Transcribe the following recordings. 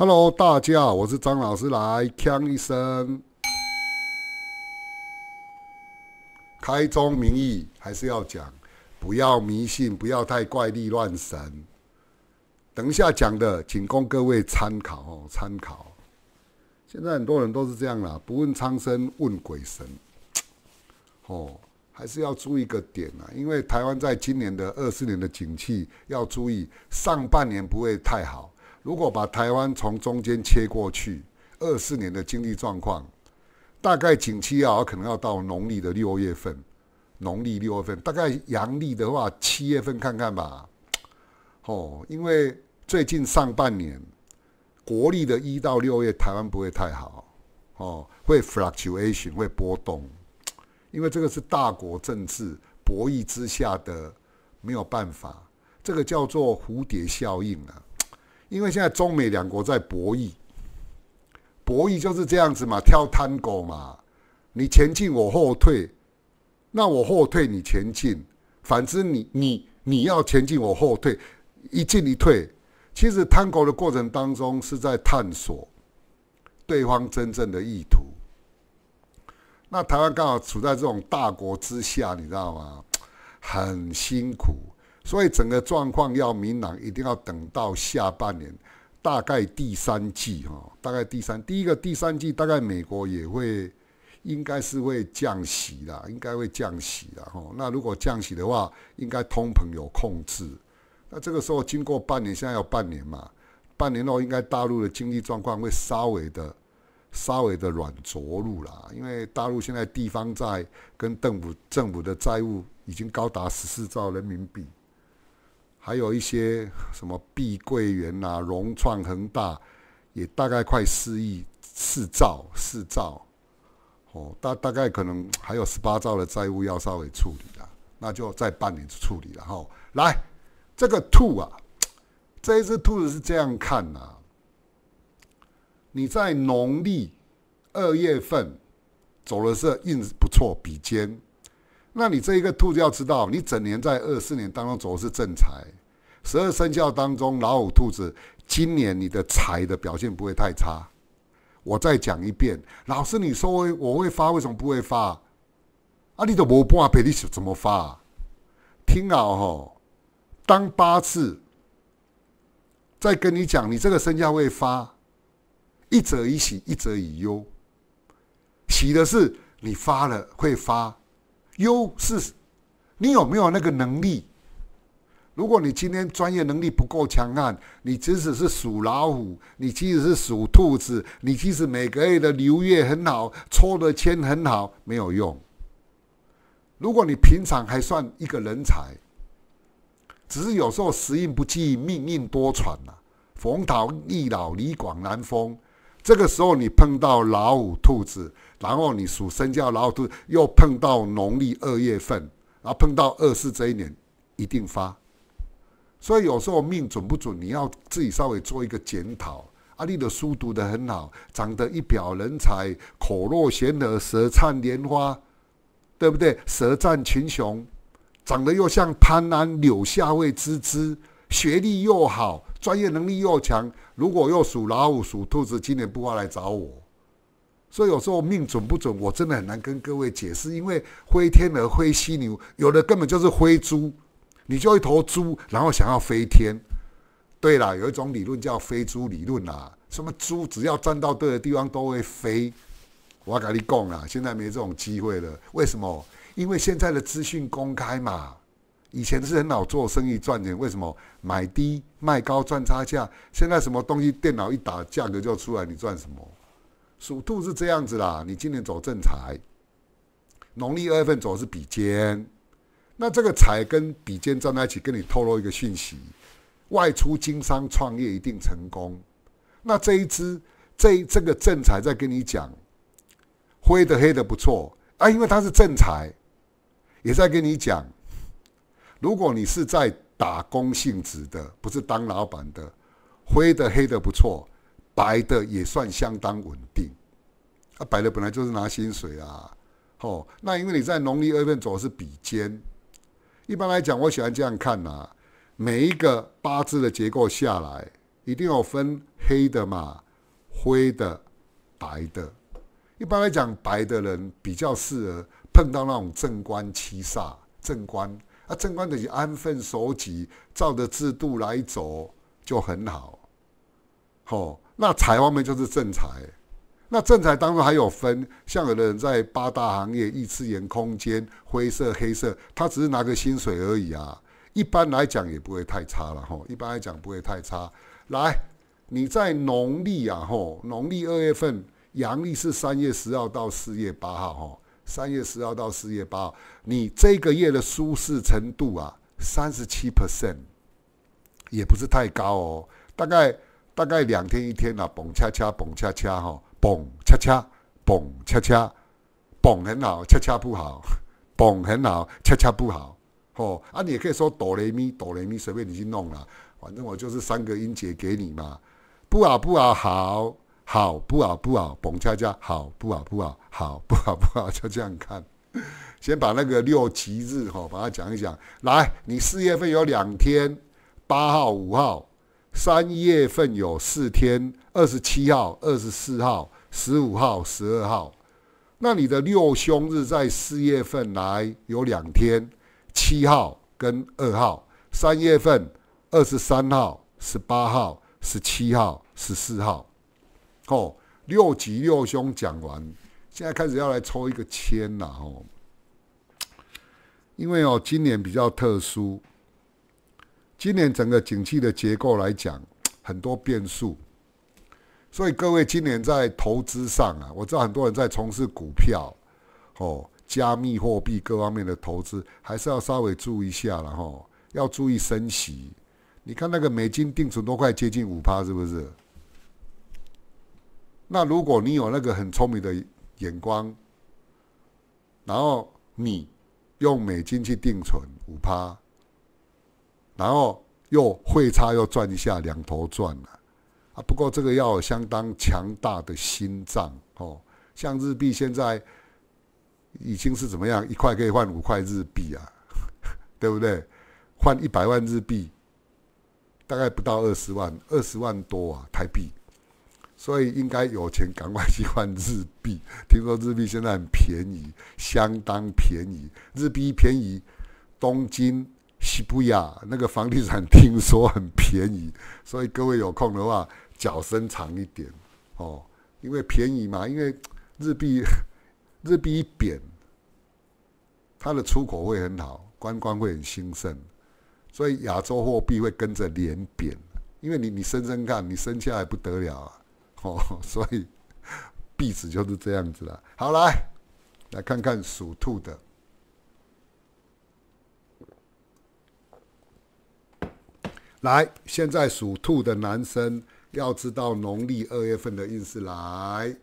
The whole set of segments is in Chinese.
Hello，大家好，我是张老师，来锵一声。开宗明义，还是要讲，不要迷信，不要太怪力乱神。等一下讲的，仅供各位参考哦。参考。现在很多人都是这样啦，不问苍生问鬼神。哦，还是要注意一个点啊，因为台湾在今年的二四年的景气，要注意上半年不会太好。如果把台湾从中间切过去，二四年的经济状况，大概景气要可能要到农历的六月份，农历六月份，大概阳历的话，七月份看看吧。哦，因为最近上半年，国历的一到六月，台湾不会太好哦，会 fluctuation 会波动，因为这个是大国政治博弈之下的没有办法，这个叫做蝴蝶效应啊。因为现在中美两国在博弈，博弈就是这样子嘛，跳探戈嘛，你前进我后退，那我后退你前进，反之你你你要前进我后退，一进一退。其实探戈的过程当中是在探索对方真正的意图。那台湾刚好处在这种大国之下，你知道吗？很辛苦。所以整个状况要明朗，一定要等到下半年，大概第三季，哈，大概第三，第一个第三季，大概美国也会，应该是会降息啦，应该会降息啦，哈。那如果降息的话，应该通膨有控制，那这个时候经过半年，现在有半年嘛，半年后应该大陆的经济状况会稍微的，稍微的软着陆啦，因为大陆现在地方债跟政府政府的债务已经高达十四兆人民币。还有一些什么碧桂园呐、融创、恒大，也大概快四亿四兆四兆，哦，大大概可能还有十八兆的债务要稍微处理了，那就再半年处理了哈。来，这个兔啊，这一只兔子是这样看呐，你在农历二月份走的是候不错，比肩。那你这一个兔子要知道，你整年在二四年当中走的是正财。十二生肖当中，老虎、兔子，今年你的财的表现不会太差。我再讲一遍，老师，你说我会发，为什么不会发？啊，你都无半赔，你怎么发？听好哦，当八字，再跟你讲，你这个生肖会发，一则以喜，一则以忧。喜的是你发了会发，忧是你有没有那个能力。如果你今天专业能力不够强悍，你即使是属老虎，你即使是属兔子，你即使每个月的流月很好，抽的签很好，没有用。如果你平常还算一个人才，只是有时候时运不济，命运多舛呐。逢桃易老，李广难封。这个时候你碰到老虎、兔子，然后你属生肖，然后又碰到农历二月份，然后碰到二四这一年，一定发。所以有时候命准不准，你要自己稍微做一个检讨。阿力的书读得很好，长得一表人才，口若悬河，舌灿莲花，对不对？舌战群雄，长得又像潘安，柳下惠之姿，学历又好，专业能力又强。如果又属老虎、属兔子，今年不花来找我。所以有时候命准不准，我真的很难跟各位解释，因为灰天鹅、灰犀牛，有的根本就是灰猪。你就一头猪，然后想要飞天，对了，有一种理论叫“飞猪理论”啊，什么猪只要站到对的地方都会飞。我跟你讲啦，现在没这种机会了。为什么？因为现在的资讯公开嘛，以前是很好做生意赚钱，为什么买低卖高赚差价？现在什么东西电脑一打价格就出来，你赚什么？属兔是这样子啦，你今年走正财，农历二月份走是比肩。那这个财跟比肩站在一起，跟你透露一个讯息：外出经商创业一定成功。那这一支，这这个正财在跟你讲，灰的黑的不错啊，因为它是正财，也在跟你讲，如果你是在打工性质的，不是当老板的，灰的黑的不错，白的也算相当稳定。啊，白的本来就是拿薪水啊，吼，那因为你在农历二月份走的是比肩。一般来讲，我喜欢这样看呐，每一个八字的结构下来，一定要分黑的嘛、灰的、白的。一般来讲，白的人比较适合碰到那种正官七煞，正官啊，正官等于安分守己，照着制度来走就很好。吼，那财方面就是正财。那正财当中还有分，像有的人在八大行业、异次元空间、灰色、黑色，他只是拿个薪水而已啊。一般来讲也不会太差了吼，一般来讲不会太差。来，你在农历啊，吼，农历二月份，阳历是三月十号到四月八号，吼，三月十号到四月八号，你这个月的舒适程度啊，三十七 percent，也不是太高哦，大概大概两天一天啊，蹦恰恰蹦恰恰哈。蹦恰恰，蹦恰恰，蹦很好，恰恰不好；蹦很好，恰恰不好。哦，啊，你也可以说哆来咪，哆来咪，随便你去弄啦。反正我就是三个音节给你嘛。不好，不好，好，好，不好，不好，蹦恰恰，好，不好，不好，好，不好，不好，就这样看。先把那个六七日哈，把它讲一讲。来，你四月份有两天，八号、五号。三月份有四天，二十七号、二十四号、十五号、十二号。那你的六凶日在四月份来有两天，七号跟二号。三月份二十三号、十八号、十七号、十四号。哦，六吉六凶讲完，现在开始要来抽一个签了哦。因为哦，今年比较特殊。今年整个景气的结构来讲，很多变数，所以各位今年在投资上啊，我知道很多人在从事股票、哦、加密货币各方面的投资，还是要稍微注意一下了哈，要注意升息。你看那个美金定存都快接近五趴，是不是？那如果你有那个很聪明的眼光，然后你用美金去定存五趴。然后又汇差又赚一下，两头赚了，啊！不过这个要有相当强大的心脏哦。像日币现在已经是怎么样？一块可以换五块日币啊，对不对？换一百万日币，大概不到二十万，二十万多啊台币。所以应该有钱赶快去换日币。听说日币现在很便宜，相当便宜。日币便宜，东京。西伯亚那个房地产听说很便宜，所以各位有空的话脚伸长一点哦，因为便宜嘛，因为日币 日币一贬，它的出口会很好，观光会很兴盛，所以亚洲货币会跟着连贬，因为你你升升看，你生下来不得了啊，哦，所以币值就是这样子了。好，来来看看属兔的。来，现在属兔的男生要知道农历二月份的运势。来，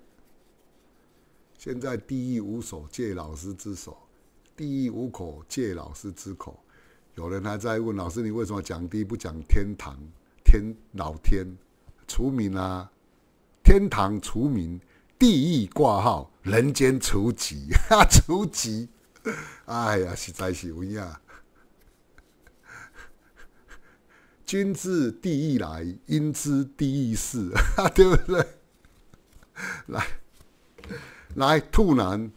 现在地一无手借老师之手，地一无口借老师之口。有人还在问老师，你为什么讲地不讲天堂？天老天除名啊！天堂除名，地狱挂号，人间除籍啊，除籍。哎呀，实在是有影。君自地狱来，应知地狱事，对不对？来，来，兔男，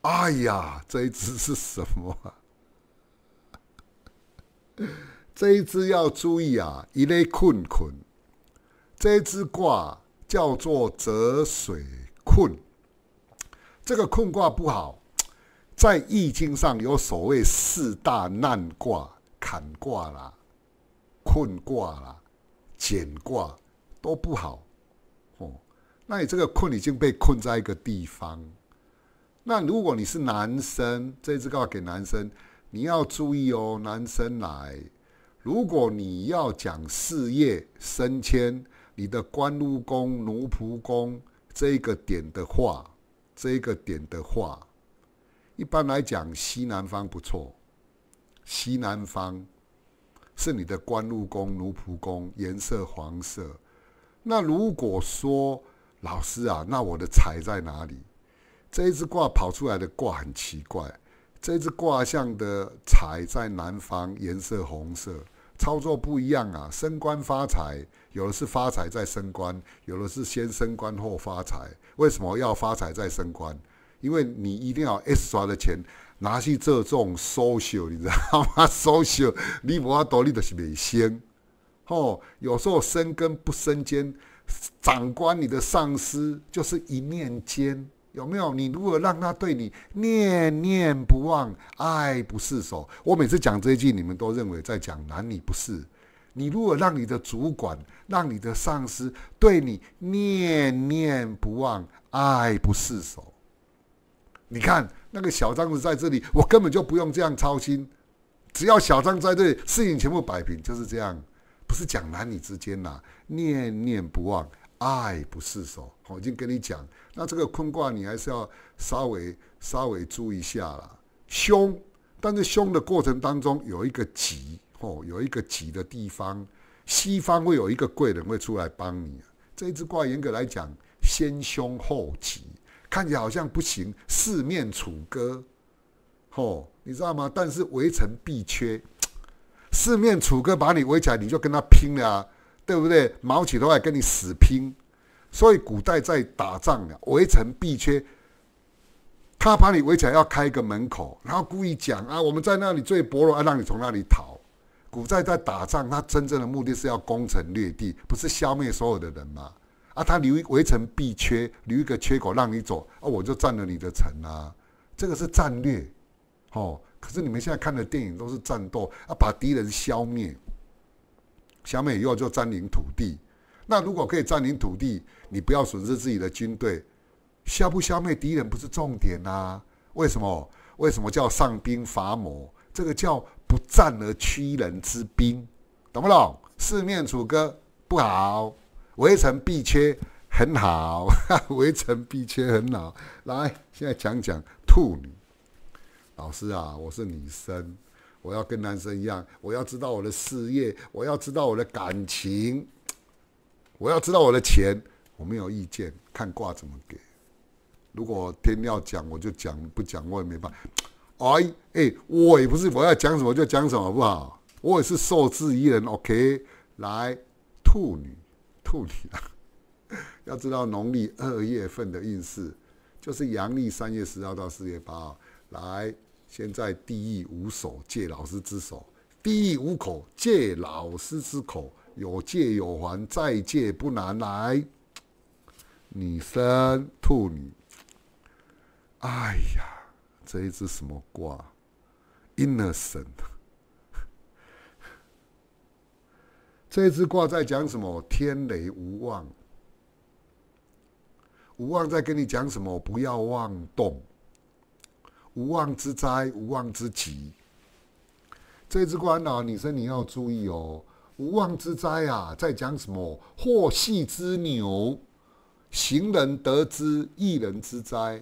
哎呀，这一只是什么？这一只要注意啊，一类困困，这一只卦叫做泽水困。这个困卦不好，在易经上有所谓四大难卦，坎卦啦。困卦啦、简卦都不好哦。那你这个困已经被困在一个地方。那如果你是男生，这只卦给男生，你要注意哦，男生来。如果你要讲事业升迁，你的官禄宫、奴仆宫这个点的话，这个点的话，一般来讲西南方不错，西南方。是你的官禄宫、奴仆宫，颜色黄色。那如果说老师啊，那我的财在哪里？这一只卦跑出来的卦很奇怪，这一只卦象的财在南方，颜色红色。操作不一样啊，升官发财，有的是发财再升官，有的是先升官后发财。为什么要发财再升官？因为你一定要 S 刷的钱。拿去做种 social，你知道吗？a l 你无阿道你就是未先。好，有时候生根不生尖，长官你的上司就是一面间，有没有？你如果让他对你念念不忘、爱不释手，我每次讲这一句，你们都认为在讲男女不是。你如果让你的主管、让你的上司对你念念不忘、爱不释手。你看那个小张子在这里，我根本就不用这样操心，只要小张在里，事情全部摆平，就是这样。不是讲男女之间呐，念念不忘，爱不释手。我已经跟你讲，那这个坤卦你还是要稍微稍微注意一下啦。凶，但是凶的过程当中有一个吉，吼，有一个吉的地方，西方会有一个贵人会出来帮你。这一支卦严格来讲，先凶后吉。看起来好像不行，四面楚歌，吼，你知道吗？但是围城必缺，四面楚歌把你围起来，你就跟他拼了，对不对？毛起头来跟你死拼，所以古代在打仗了，围城必缺，他把你围起来要开个门口，然后故意讲啊，我们在那里最薄弱，让你从那里逃。古代在打仗，他真正的目的是要攻城略地，不是消灭所有的人吗？啊，他留围城必缺，留一个缺口让你走啊，我就占了你的城啊，这个是战略，哦，可是你们现在看的电影都是战斗，啊，把敌人消灭，消灭以后就占领土地。那如果可以占领土地，你不要损失自己的军队，消不消灭敌人不是重点啊。为什么？为什么叫上兵伐谋？这个叫不战而屈人之兵，懂不懂？四面楚歌不好。围城必缺很好，围城必缺很好。来，现在讲讲兔女老师啊，我是女生，我要跟男生一样，我要知道我的事业，我要知道我的感情，我要知道我的钱。我没有意见，看卦怎么给。如果天要讲，我就讲；不讲，我也没办法。哎，哎，我也不是我要讲什么就讲什么好不好，我也是受制于人。OK，来，兔女。兔女啊，要知道农历二月份的运势就是阳历三月十号到四月八号。来，现在第一五手借老师之手，第一五口借老师之口，有借有还，再借不难。来，女生兔女，哎呀，这一只什么卦？innocent。这支卦在讲什么？天雷无妄，无妄在跟你讲什么？不要妄动，无妄之灾，无妄之极。这支卦呢，女生你要注意哦，无妄之灾啊，在讲什么？祸系之牛，行人得之，一人之灾。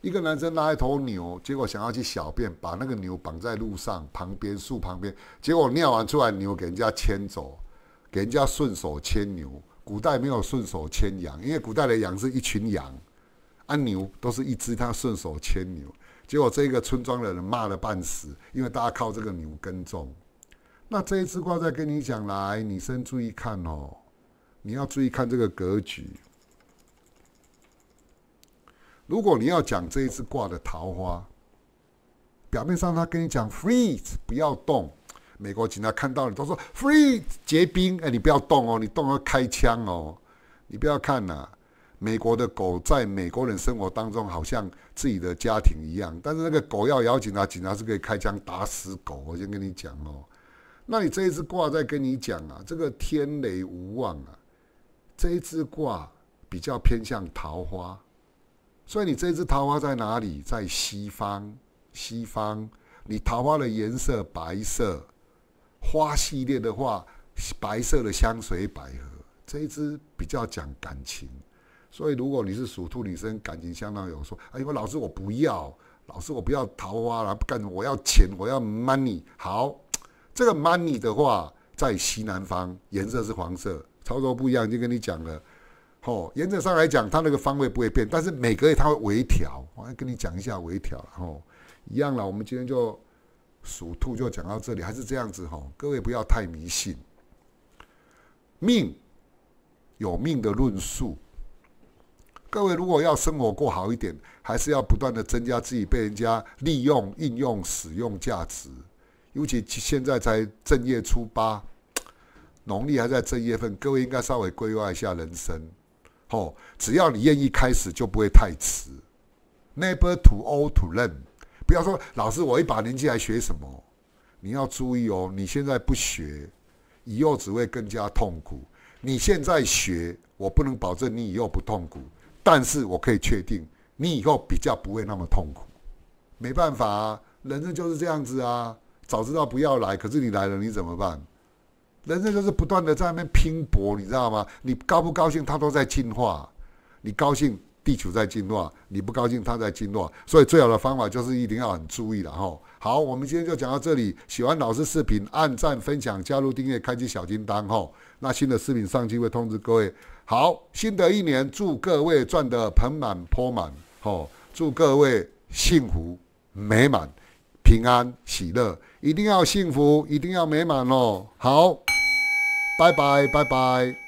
一个男生拉一头牛，结果想要去小便，把那个牛绑在路上旁边树旁边，结果尿完出来，牛给人家牵走，给人家顺手牵牛。古代没有顺手牵羊，因为古代的羊是一群羊，啊牛都是一只，他顺手牵牛。结果这个村庄的人骂了半死，因为大家靠这个牛耕种。那这一次卦在跟你讲来，女生注意看哦，你要注意看这个格局。如果你要讲这一次挂的桃花，表面上他跟你讲 freeze 不要动，美国警察看到了都说 freeze 结冰，哎，你不要动哦，你动要开枪哦。你不要看呐，美国的狗在美国人生活当中好像自己的家庭一样，但是那个狗要咬警察，警察是可以开枪打死狗。我先跟你讲哦，那你这一次挂再跟你讲啊，这个天雷无望啊，这一次挂比较偏向桃花。所以你这一桃花在哪里？在西方，西方。你桃花的颜色白色，花系列的话，白色的香水百合。这一枝比较讲感情，所以如果你是属兔女生，感情相当有说。哎，我老师我不要，老师我不要桃花了，干我要钱，我要 money。好，这个 money 的话，在西南方，颜色是黄色，操作不一样，已跟你讲了。哦，原则上来讲，它那个方位不会变，但是每个月它会微调。我要跟你讲一下微调。哦，一样了。我们今天就属兔就讲到这里，还是这样子。哈，各位不要太迷信。命有命的论述。各位如果要生活过好一点，还是要不断的增加自己被人家利用、应用、使用价值。尤其现在才正月初八，农历还在正月份，各位应该稍微规划一下人生。哦，只要你愿意开始，就不会太迟。Never too old to learn。不要说老师，我一把年纪还学什么？你要注意哦，你现在不学，以后只会更加痛苦。你现在学，我不能保证你以后不痛苦，但是我可以确定，你以后比较不会那么痛苦。没办法啊，人生就是这样子啊。早知道不要来，可是你来了，你怎么办？人生就是不断的在那边拼搏，你知道吗？你高不高兴，它都在进化。你高兴，地球在进化；你不高兴，它在进化。所以最好的方法就是一定要很注意了哈。好，我们今天就讲到这里。喜欢老师视频，按赞、分享、加入订阅、开启小叮当哈。那新的视频上去会通知各位。好，新的一年祝各位赚得盆满钵满哈，祝各位幸福美满、平安喜乐，一定要幸福，一定要美满哦。好。拜拜，拜拜。